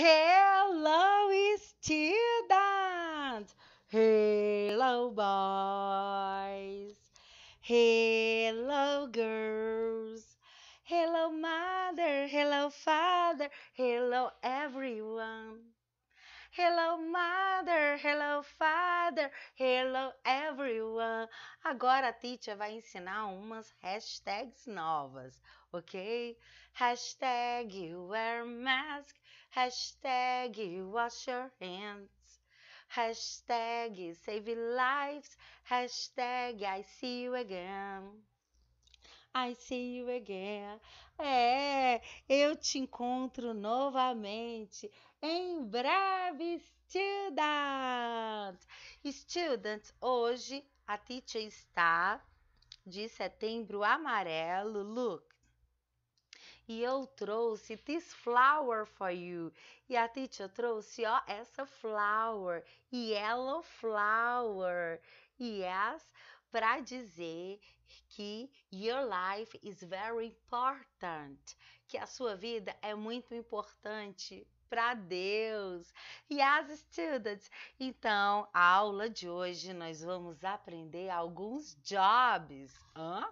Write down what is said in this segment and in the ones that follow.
Hello, students! Hello, boys! Hello, girls! Hello, mother! Hello, father! Hello, everyone! Hello, mother! Hello, father! Hello, everyone! Agora a teacher vai ensinar umas hashtags novas, ok? Hashtag wear mask, Hashtag wash your hands. Hashtag save lives. Hashtag I see you again. I see you again. É, eu te encontro novamente em breve, student. Student, hoje a teacher está de setembro amarelo. Look, e eu trouxe this flower for you. E a teacher trouxe, ó, essa flower, yellow flower. Yes, para dizer que your life is very important, que a sua vida é muito importante para Deus. E as students, então, a aula de hoje nós vamos aprender alguns jobs. Hã?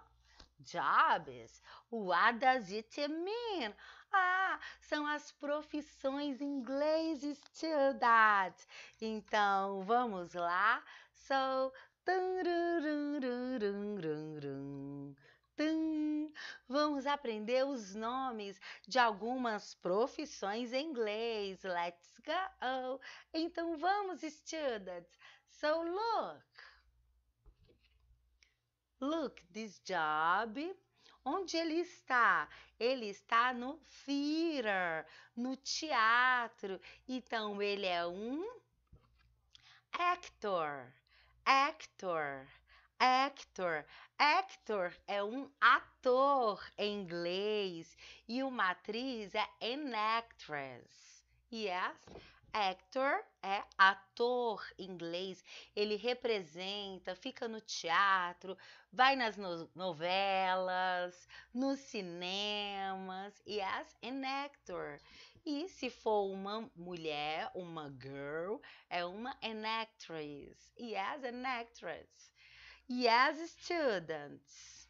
Jobs. What does it mean? Ah, são as profissões em inglês, student. Então, vamos lá. So, Vamos aprender os nomes de algumas profissões em inglês. Let's go! Então vamos, students! So look! Look, this job. Onde ele está? Ele está no theater, no teatro. Então ele é um actor. Actor. Actor. Actor é um ator em inglês e uma atriz é an actress. Yes? Actor é ator em inglês, ele representa, fica no teatro, vai nas no novelas, nos cinemas. Yes, an actor. E se for uma mulher, uma girl, é uma an actress. Yes, an actress. Yes, students.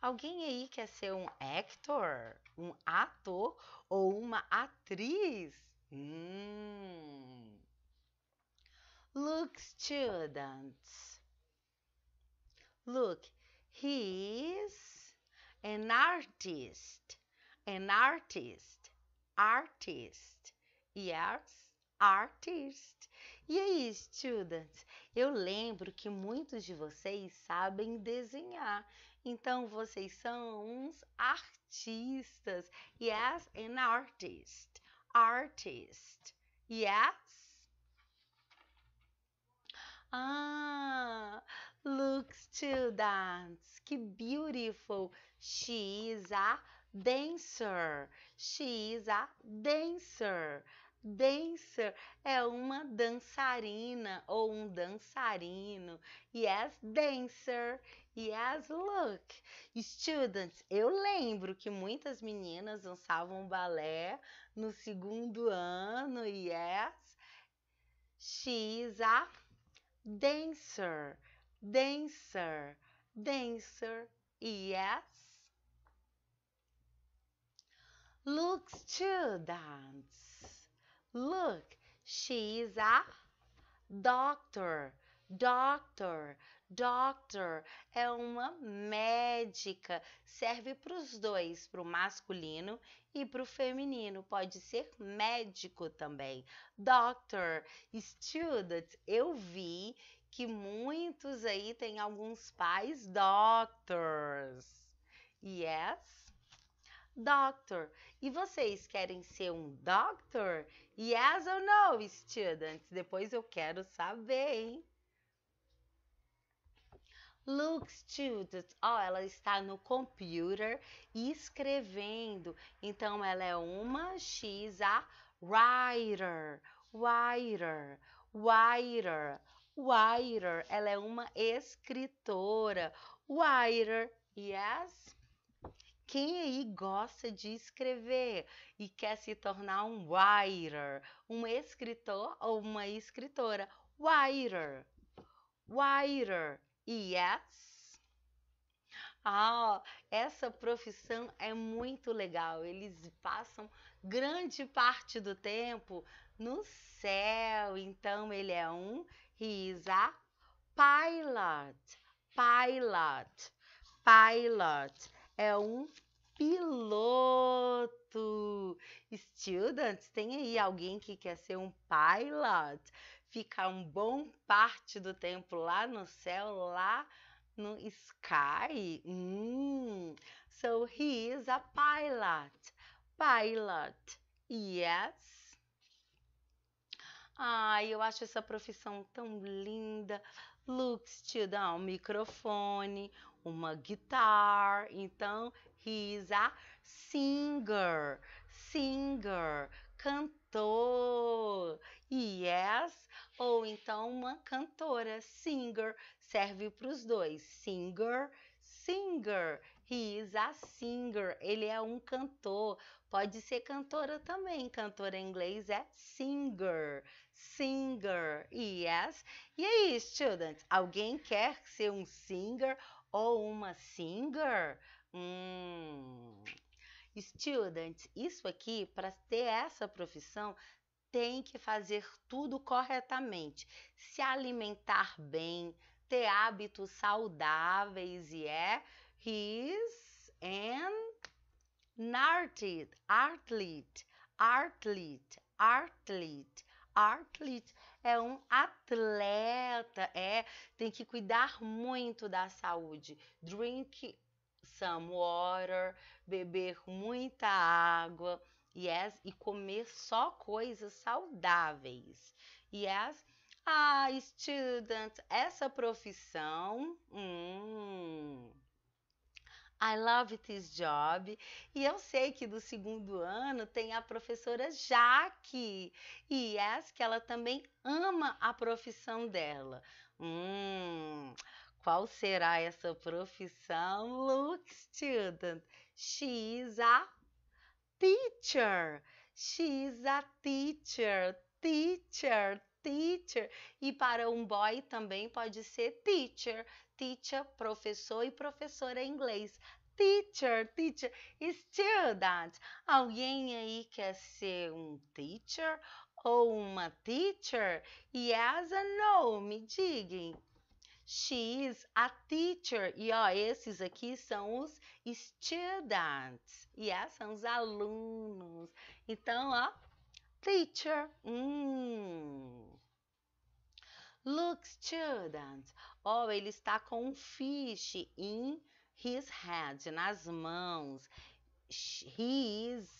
Alguém aí quer ser um actor, um ator ou uma atriz? Hum. Look, students. Look, he is an artist. An artist. Artist. Yes, artist. E aí, students? Eu lembro que muitos de vocês sabem desenhar. Então, vocês são uns artistas. Yes, an artist. artist. Yes? Ah, to dance. que beautiful. She is a dancer. She is a dancer. Dancer é uma dançarina ou um dançarino. Yes, dancer. Yes, look. Students, eu lembro que muitas meninas dançavam balé no segundo ano. Yes, she's a dancer. Dancer. Dancer. Yes. Look, students. Look, she is a doctor. Doctor, doctor é uma médica. Serve para os dois, para o masculino e para o feminino. Pode ser médico também. Doctor, student. Eu vi que muitos aí têm alguns pais doctors. Yes? doctor. E vocês querem ser um doctor? Yes or no, students? Depois eu quero saber, hein? Look, students. Ó, oh, ela está no computer escrevendo. Então, ela é uma X a writer, writer, writer, writer. Ela é uma escritora. Writer, yes? Quem aí gosta de escrever e quer se tornar um writer, um escritor ou uma escritora? Writer. Writer. Yes. Ah, essa profissão é muito legal. Eles passam grande parte do tempo no céu. Então ele é um he is a pilot. Pilot. Pilot é um piloto. Students, tem aí alguém que quer ser um pilot, ficar um bom parte do tempo lá no céu, lá no sky. Hum. So he is a pilot. Pilot. Yes. Ai, eu acho essa profissão tão linda. Look, te dá um microfone, uma guitar. Então, he is a singer, singer, cantor. Yes, ou então uma cantora, singer, serve para os dois. Singer, singer. He is a singer. Ele é um cantor. Pode ser cantora também. Cantora em inglês é singer. Singer, yes. E aí, student, alguém quer ser um singer ou uma singer? Hum. Students, isso aqui, para ter essa profissão, tem que fazer tudo corretamente, se alimentar bem, ter hábitos saudáveis e é his and athlete, athlete, athlete, athlete athlete é um atleta, é, tem que cuidar muito da saúde. Drink some water, beber muita água, yes, é e comer só coisas saudáveis. Yes. É ah, student, essa profissão, hum, I Love This Job. E eu sei que do segundo ano tem a professora Jaque. E essa que ela também ama a profissão dela. Hum, qual será essa profissão, Look Student? She's a teacher. She's a teacher. Teacher, teacher. E para um boy também pode ser teacher teacher, professor e professora em inglês. Teacher, teacher, student. Alguém aí quer ser um teacher ou uma teacher? Yes or no? Me digam. She is a teacher. E ó, esses aqui são os students. Yes, são os alunos. Então, ó, teacher. Hum. Look, students. Oh, ele está com um fish in his hand, nas mãos. He is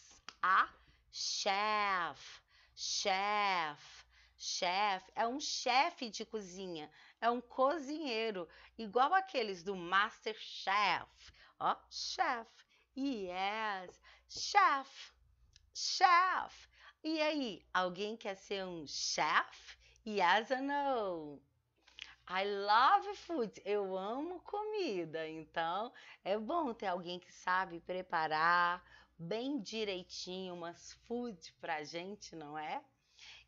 a chef. Chef. Chef é um chefe de cozinha, é um cozinheiro, igual aqueles do Master Chef. Ó, oh, chef. Yes, chef. Chef. E aí, alguém quer ser um chef? Yes ou no? I love food. Eu amo comida. Então, é bom ter alguém que sabe preparar bem direitinho umas food pra gente, não é?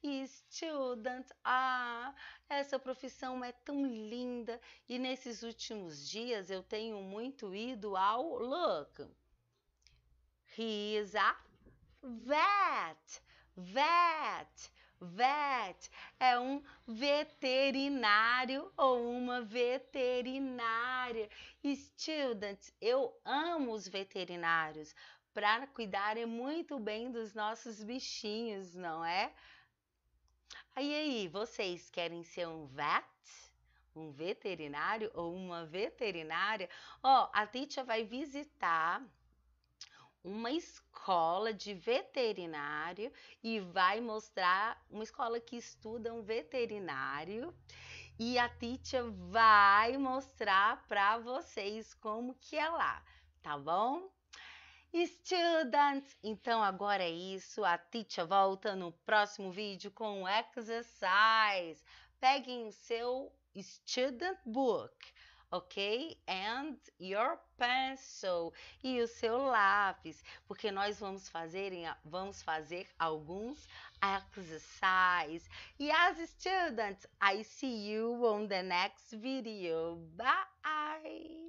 E student, ah, essa profissão é tão linda. E nesses últimos dias eu tenho muito ido ao look. He is a vet. Vet. Vet é um veterinário ou uma veterinária. Students, eu amo os veterinários para cuidarem é muito bem dos nossos bichinhos, não é? Aí aí, vocês querem ser um vet? Um veterinário ou uma veterinária? Ó, oh, a Titia vai visitar uma escola de veterinário e vai mostrar uma escola que estuda um veterinário e a teacher vai mostrar para vocês como que é lá, tá bom? Students, então agora é isso, a teacher volta no próximo vídeo com exercise. Peguem o seu student book ok? And your pencil e o seu lápis, porque nós vamos fazer, vamos fazer alguns exercise. Yes, students, I see you on the next video. Bye!